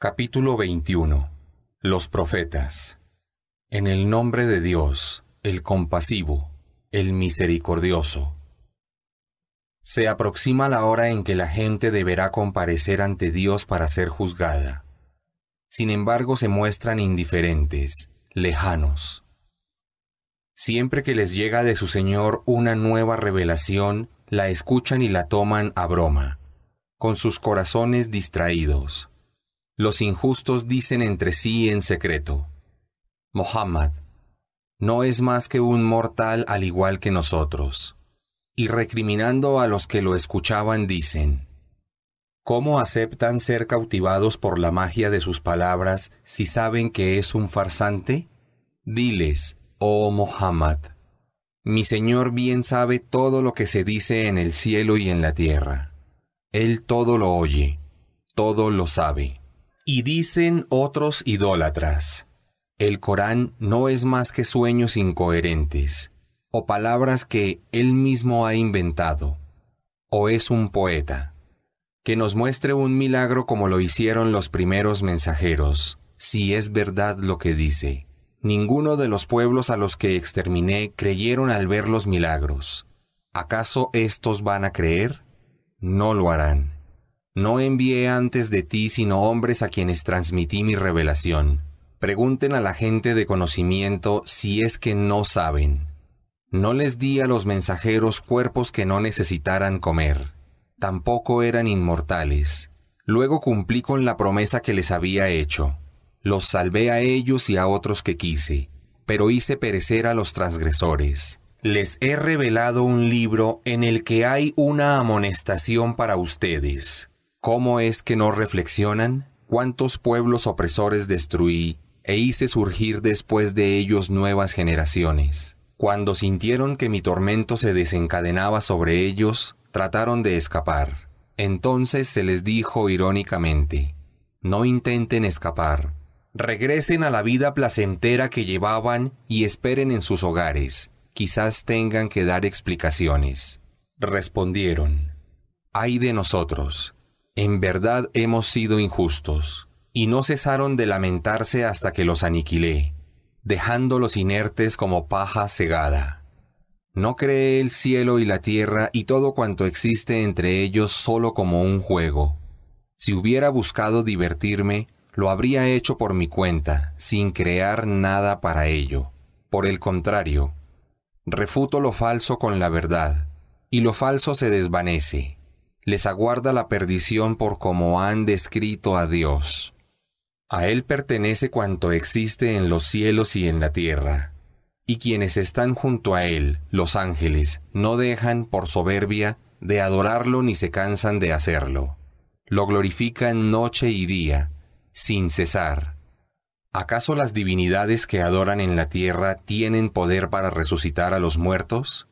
Capítulo 21 Los profetas En el nombre de Dios, el compasivo, el misericordioso. Se aproxima la hora en que la gente deberá comparecer ante Dios para ser juzgada. Sin embargo, se muestran indiferentes, lejanos. Siempre que les llega de su Señor una nueva revelación, la escuchan y la toman a broma, con sus corazones distraídos los injustos dicen entre sí en secreto, Mohammed no es más que un mortal al igual que nosotros. Y recriminando a los que lo escuchaban dicen, ¿Cómo aceptan ser cautivados por la magia de sus palabras si saben que es un farsante? Diles, oh Mohammed, mi Señor bien sabe todo lo que se dice en el cielo y en la tierra. Él todo lo oye, todo lo sabe. Y dicen otros idólatras, el Corán no es más que sueños incoherentes, o palabras que él mismo ha inventado, o es un poeta. Que nos muestre un milagro como lo hicieron los primeros mensajeros, si es verdad lo que dice. Ninguno de los pueblos a los que exterminé creyeron al ver los milagros. ¿Acaso estos van a creer? No lo harán. No envié antes de ti sino hombres a quienes transmití mi revelación. Pregunten a la gente de conocimiento si es que no saben. No les di a los mensajeros cuerpos que no necesitaran comer. Tampoco eran inmortales. Luego cumplí con la promesa que les había hecho. Los salvé a ellos y a otros que quise, pero hice perecer a los transgresores. Les he revelado un libro en el que hay una amonestación para ustedes ¿Cómo es que no reflexionan? ¿Cuántos pueblos opresores destruí e hice surgir después de ellos nuevas generaciones? Cuando sintieron que mi tormento se desencadenaba sobre ellos, trataron de escapar. Entonces se les dijo irónicamente, No intenten escapar. Regresen a la vida placentera que llevaban y esperen en sus hogares. Quizás tengan que dar explicaciones. Respondieron, Ay de nosotros, en verdad hemos sido injustos, y no cesaron de lamentarse hasta que los aniquilé, dejándolos inertes como paja cegada. No cree el cielo y la tierra y todo cuanto existe entre ellos solo como un juego. Si hubiera buscado divertirme, lo habría hecho por mi cuenta, sin crear nada para ello. Por el contrario, refuto lo falso con la verdad, y lo falso se desvanece les aguarda la perdición por como han descrito a Dios. A Él pertenece cuanto existe en los cielos y en la tierra. Y quienes están junto a Él, los ángeles, no dejan por soberbia de adorarlo ni se cansan de hacerlo. Lo glorifican noche y día, sin cesar. ¿Acaso las divinidades que adoran en la tierra tienen poder para resucitar a los muertos?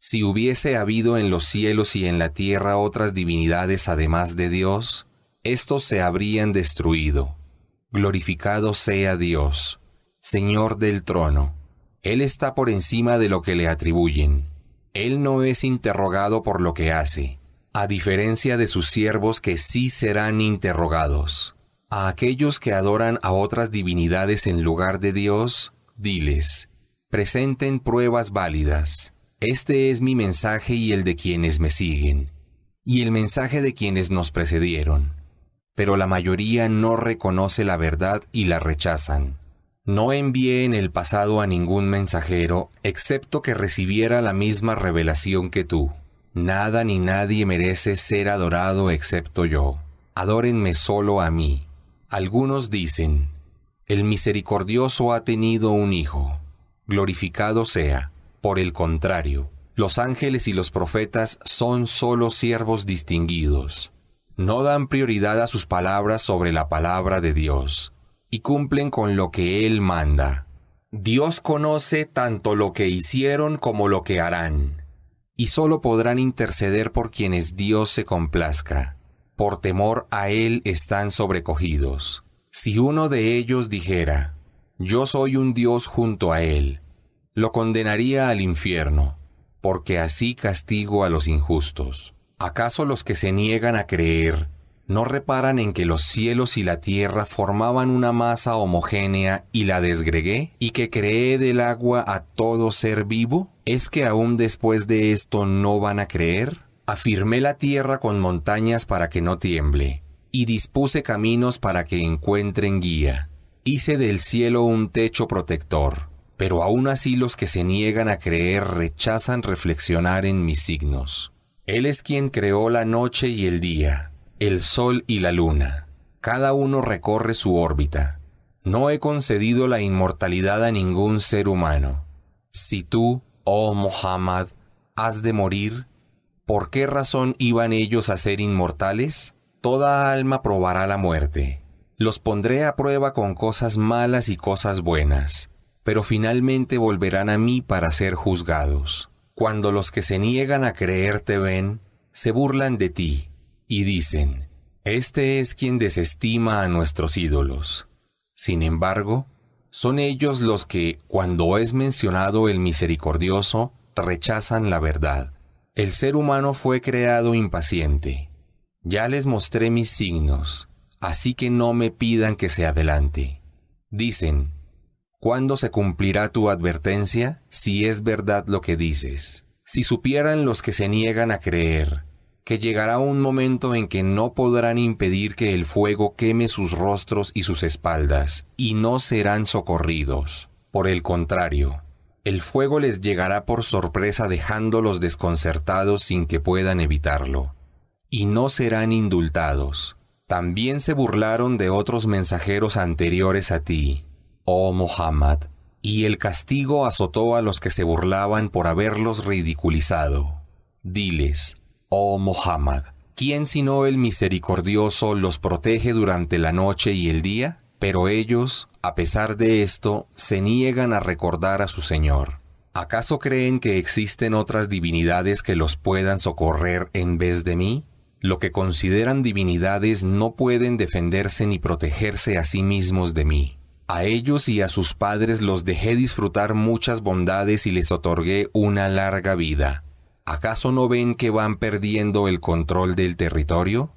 Si hubiese habido en los cielos y en la tierra otras divinidades además de Dios, estos se habrían destruido. Glorificado sea Dios, Señor del trono. Él está por encima de lo que le atribuyen. Él no es interrogado por lo que hace, a diferencia de sus siervos que sí serán interrogados. A aquellos que adoran a otras divinidades en lugar de Dios, diles, presenten pruebas válidas este es mi mensaje y el de quienes me siguen, y el mensaje de quienes nos precedieron. Pero la mayoría no reconoce la verdad y la rechazan. No envié en el pasado a ningún mensajero, excepto que recibiera la misma revelación que tú. Nada ni nadie merece ser adorado excepto yo. Adórenme solo a mí. Algunos dicen, el misericordioso ha tenido un hijo. Glorificado sea. Por el contrario, los ángeles y los profetas son solo siervos distinguidos. No dan prioridad a sus palabras sobre la palabra de Dios y cumplen con lo que Él manda. Dios conoce tanto lo que hicieron como lo que harán, y sólo podrán interceder por quienes Dios se complazca. Por temor a Él están sobrecogidos. Si uno de ellos dijera, Yo soy un Dios junto a Él, lo condenaría al infierno, porque así castigo a los injustos. ¿Acaso los que se niegan a creer no reparan en que los cielos y la tierra formaban una masa homogénea y la desgregué, y que creé del agua a todo ser vivo? ¿Es que aún después de esto no van a creer? Afirmé la tierra con montañas para que no tiemble, y dispuse caminos para que encuentren guía. Hice del cielo un techo protector pero aún así los que se niegan a creer rechazan reflexionar en mis signos. Él es quien creó la noche y el día, el sol y la luna. Cada uno recorre su órbita. No he concedido la inmortalidad a ningún ser humano. Si tú, oh Muhammad, has de morir, ¿por qué razón iban ellos a ser inmortales? Toda alma probará la muerte. Los pondré a prueba con cosas malas y cosas buenas pero finalmente volverán a mí para ser juzgados. Cuando los que se niegan a creerte ven, se burlan de ti y dicen, Este es quien desestima a nuestros ídolos. Sin embargo, son ellos los que, cuando es mencionado el misericordioso, rechazan la verdad. El ser humano fue creado impaciente. Ya les mostré mis signos, así que no me pidan que se adelante. Dicen, ¿Cuándo se cumplirá tu advertencia si es verdad lo que dices? Si supieran los que se niegan a creer, que llegará un momento en que no podrán impedir que el fuego queme sus rostros y sus espaldas, y no serán socorridos. Por el contrario, el fuego les llegará por sorpresa dejándolos desconcertados sin que puedan evitarlo, y no serán indultados. También se burlaron de otros mensajeros anteriores a ti, oh Muhammad, y el castigo azotó a los que se burlaban por haberlos ridiculizado. Diles, oh Muhammad, ¿quién sino el misericordioso los protege durante la noche y el día? Pero ellos, a pesar de esto, se niegan a recordar a su Señor. ¿Acaso creen que existen otras divinidades que los puedan socorrer en vez de mí? Lo que consideran divinidades no pueden defenderse ni protegerse a sí mismos de mí. A ellos y a sus padres los dejé disfrutar muchas bondades y les otorgué una larga vida. ¿Acaso no ven que van perdiendo el control del territorio?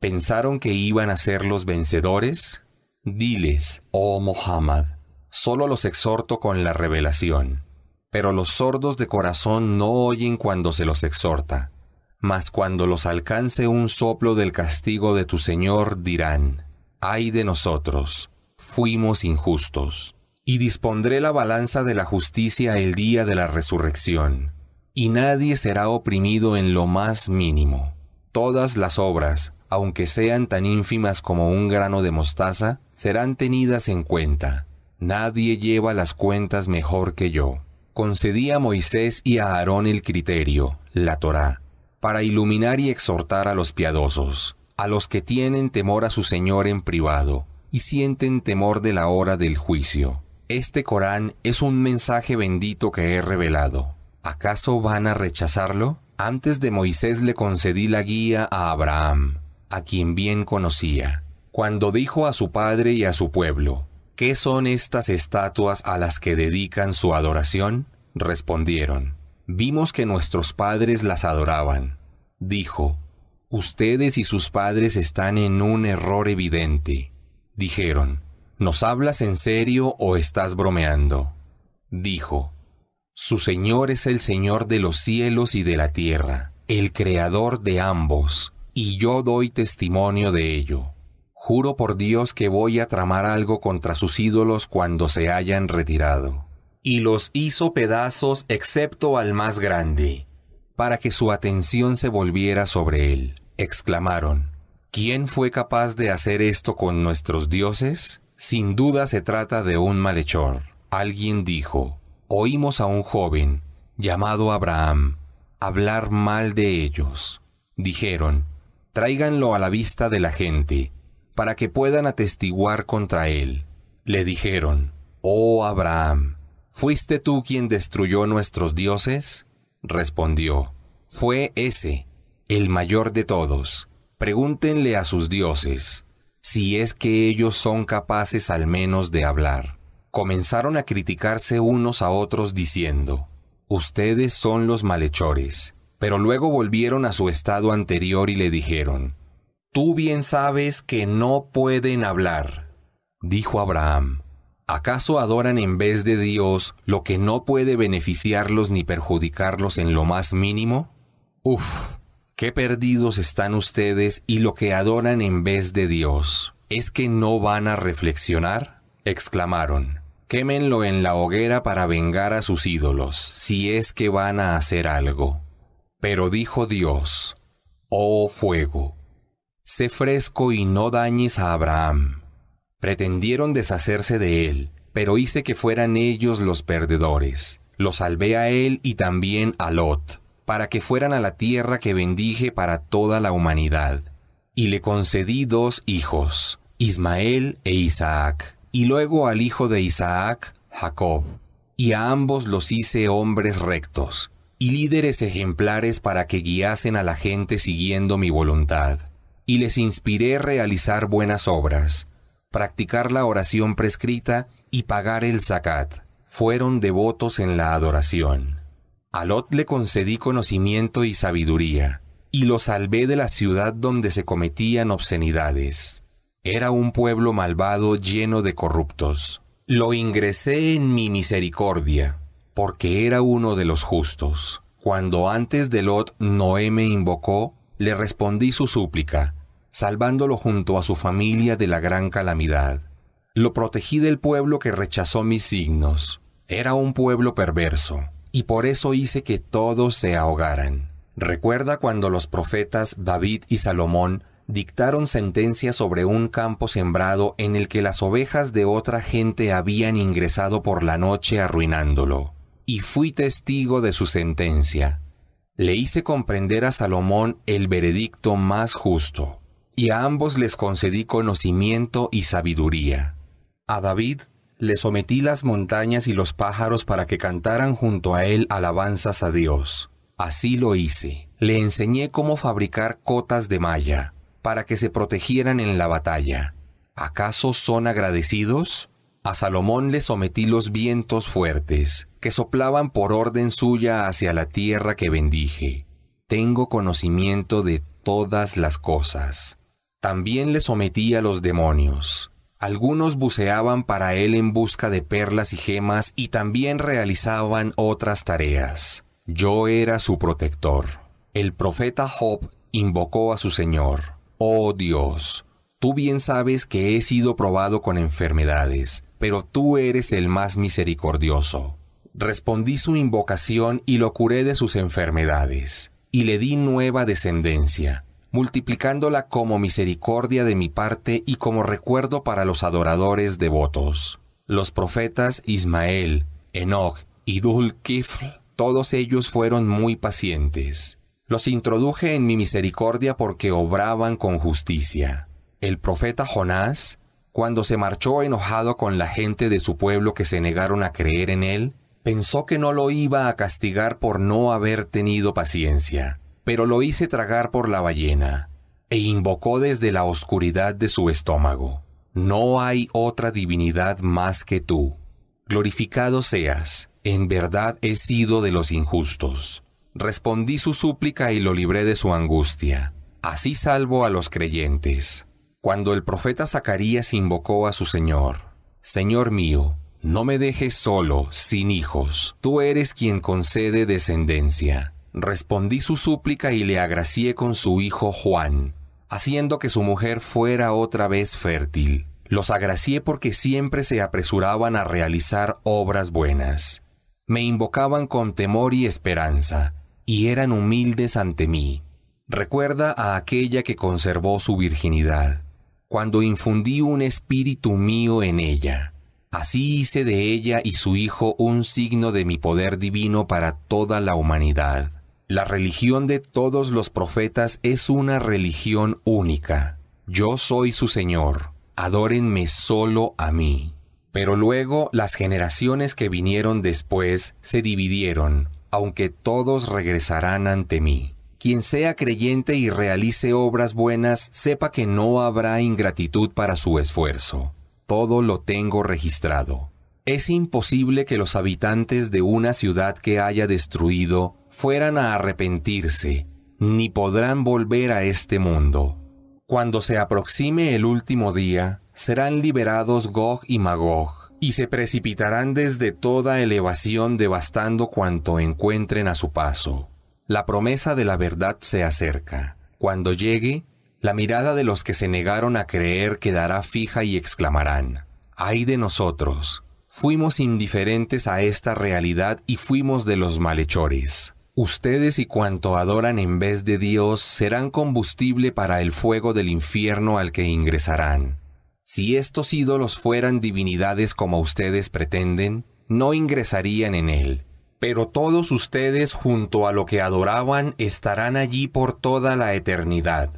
¿Pensaron que iban a ser los vencedores? Diles, oh Muhammad, solo los exhorto con la revelación. Pero los sordos de corazón no oyen cuando se los exhorta, mas cuando los alcance un soplo del castigo de tu Señor dirán, ay de nosotros, fuimos injustos. Y dispondré la balanza de la justicia el día de la resurrección. Y nadie será oprimido en lo más mínimo. Todas las obras, aunque sean tan ínfimas como un grano de mostaza, serán tenidas en cuenta. Nadie lleva las cuentas mejor que yo. Concedí a Moisés y a Aarón el criterio, la Torá, para iluminar y exhortar a los piadosos, a los que tienen temor a su Señor en privado, y sienten temor de la hora del juicio. Este Corán es un mensaje bendito que he revelado. ¿Acaso van a rechazarlo? Antes de Moisés le concedí la guía a Abraham, a quien bien conocía, cuando dijo a su padre y a su pueblo, ¿Qué son estas estatuas a las que dedican su adoración? Respondieron, Vimos que nuestros padres las adoraban. Dijo, Ustedes y sus padres están en un error evidente Dijeron, ¿nos hablas en serio o estás bromeando? Dijo, Su Señor es el Señor de los cielos y de la tierra, el Creador de ambos, y yo doy testimonio de ello. Juro por Dios que voy a tramar algo contra sus ídolos cuando se hayan retirado. Y los hizo pedazos excepto al más grande, para que su atención se volviera sobre él. Exclamaron, ¿Quién fue capaz de hacer esto con nuestros dioses? Sin duda se trata de un malhechor. Alguien dijo, oímos a un joven, llamado Abraham, hablar mal de ellos. Dijeron, tráiganlo a la vista de la gente, para que puedan atestiguar contra él. Le dijeron, Oh Abraham, ¿fuiste tú quien destruyó nuestros dioses? Respondió, Fue ese, el mayor de todos. Pregúntenle a sus dioses, si es que ellos son capaces al menos de hablar. Comenzaron a criticarse unos a otros diciendo, Ustedes son los malhechores. Pero luego volvieron a su estado anterior y le dijeron, Tú bien sabes que no pueden hablar. Dijo Abraham, ¿acaso adoran en vez de Dios lo que no puede beneficiarlos ni perjudicarlos en lo más mínimo? Uf, Qué perdidos están ustedes y lo que adoran en vez de Dios. ¿Es que no van a reflexionar? exclamaron. Quémenlo en la hoguera para vengar a sus ídolos, si es que van a hacer algo. Pero dijo Dios, Oh fuego, sé fresco y no dañes a Abraham. Pretendieron deshacerse de él, pero hice que fueran ellos los perdedores. Lo salvé a él y también a Lot para que fueran a la tierra que bendije para toda la humanidad. Y le concedí dos hijos, Ismael e Isaac, y luego al hijo de Isaac, Jacob. Y a ambos los hice hombres rectos, y líderes ejemplares para que guiasen a la gente siguiendo mi voluntad. Y les inspiré realizar buenas obras, practicar la oración prescrita y pagar el zakat. Fueron devotos en la adoración. A Lot le concedí conocimiento y sabiduría, y lo salvé de la ciudad donde se cometían obscenidades. Era un pueblo malvado lleno de corruptos. Lo ingresé en mi misericordia, porque era uno de los justos. Cuando antes de Lot Noé me invocó, le respondí su súplica, salvándolo junto a su familia de la gran calamidad. Lo protegí del pueblo que rechazó mis signos. Era un pueblo perverso y por eso hice que todos se ahogaran. Recuerda cuando los profetas David y Salomón dictaron sentencia sobre un campo sembrado en el que las ovejas de otra gente habían ingresado por la noche arruinándolo. Y fui testigo de su sentencia. Le hice comprender a Salomón el veredicto más justo, y a ambos les concedí conocimiento y sabiduría. A David le sometí las montañas y los pájaros para que cantaran junto a él alabanzas a Dios. Así lo hice. Le enseñé cómo fabricar cotas de malla, para que se protegieran en la batalla. ¿Acaso son agradecidos? A Salomón le sometí los vientos fuertes, que soplaban por orden suya hacia la tierra que bendije. Tengo conocimiento de todas las cosas. También le sometí a los demonios, algunos buceaban para él en busca de perlas y gemas y también realizaban otras tareas. Yo era su protector. El profeta Job invocó a su Señor. Oh Dios, tú bien sabes que he sido probado con enfermedades, pero tú eres el más misericordioso. Respondí su invocación y lo curé de sus enfermedades, y le di nueva descendencia multiplicándola como misericordia de mi parte y como recuerdo para los adoradores devotos. Los profetas Ismael, Enoch y Dulkifl, todos ellos fueron muy pacientes. Los introduje en mi misericordia porque obraban con justicia. El profeta Jonás, cuando se marchó enojado con la gente de su pueblo que se negaron a creer en él, pensó que no lo iba a castigar por no haber tenido paciencia pero lo hice tragar por la ballena, e invocó desde la oscuridad de su estómago. No hay otra divinidad más que tú. Glorificado seas, en verdad he sido de los injustos. Respondí su súplica y lo libré de su angustia. Así salvo a los creyentes. Cuando el profeta Zacarías invocó a su Señor, Señor mío, no me dejes solo, sin hijos, tú eres quien concede descendencia respondí su súplica y le agracié con su hijo Juan, haciendo que su mujer fuera otra vez fértil. Los agracié porque siempre se apresuraban a realizar obras buenas. Me invocaban con temor y esperanza, y eran humildes ante mí. Recuerda a aquella que conservó su virginidad, cuando infundí un espíritu mío en ella. Así hice de ella y su hijo un signo de mi poder divino para toda la humanidad la religión de todos los profetas es una religión única. Yo soy su Señor, adórenme solo a mí. Pero luego las generaciones que vinieron después se dividieron, aunque todos regresarán ante mí. Quien sea creyente y realice obras buenas, sepa que no habrá ingratitud para su esfuerzo. Todo lo tengo registrado. Es imposible que los habitantes de una ciudad que haya destruido fueran a arrepentirse, ni podrán volver a este mundo. Cuando se aproxime el último día, serán liberados Gog y Magog, y se precipitarán desde toda elevación devastando cuanto encuentren a su paso. La promesa de la verdad se acerca. Cuando llegue, la mirada de los que se negaron a creer quedará fija y exclamarán, ¡ay de nosotros! Fuimos indiferentes a esta realidad y fuimos de los malhechores. Ustedes y cuanto adoran en vez de Dios serán combustible para el fuego del infierno al que ingresarán. Si estos ídolos fueran divinidades como ustedes pretenden, no ingresarían en él. Pero todos ustedes junto a lo que adoraban estarán allí por toda la eternidad.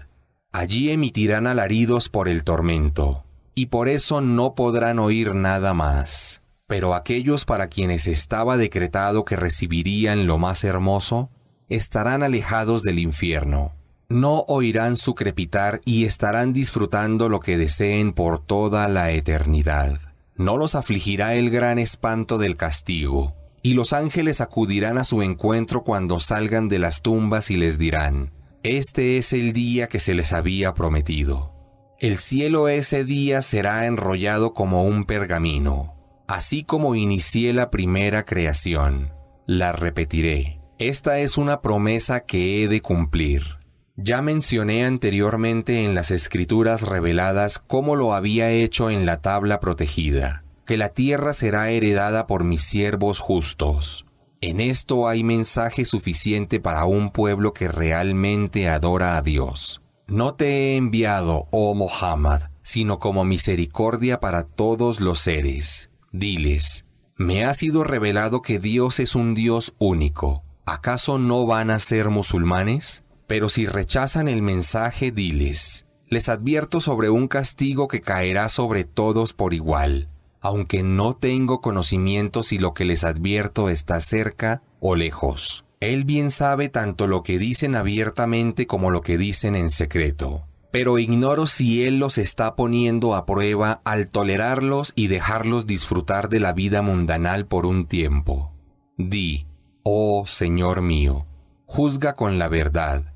Allí emitirán alaridos por el tormento, y por eso no podrán oír nada más. Pero aquellos para quienes estaba decretado que recibirían lo más hermoso, estarán alejados del infierno. No oirán su crepitar y estarán disfrutando lo que deseen por toda la eternidad. No los afligirá el gran espanto del castigo, y los ángeles acudirán a su encuentro cuando salgan de las tumbas y les dirán, Este es el día que se les había prometido. El cielo ese día será enrollado como un pergamino Así como inicié la primera creación, la repetiré. Esta es una promesa que he de cumplir. Ya mencioné anteriormente en las escrituras reveladas cómo lo había hecho en la tabla protegida, que la tierra será heredada por mis siervos justos. En esto hay mensaje suficiente para un pueblo que realmente adora a Dios. No te he enviado, oh Muhammad, sino como misericordia para todos los seres. Diles, me ha sido revelado que Dios es un Dios único. ¿Acaso no van a ser musulmanes? Pero si rechazan el mensaje, diles, les advierto sobre un castigo que caerá sobre todos por igual, aunque no tengo conocimiento si lo que les advierto está cerca o lejos. Él bien sabe tanto lo que dicen abiertamente como lo que dicen en secreto pero ignoro si Él los está poniendo a prueba al tolerarlos y dejarlos disfrutar de la vida mundanal por un tiempo. Di, oh Señor mío, juzga con la verdad.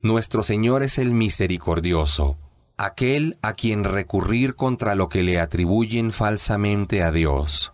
Nuestro Señor es el misericordioso, aquel a quien recurrir contra lo que le atribuyen falsamente a Dios.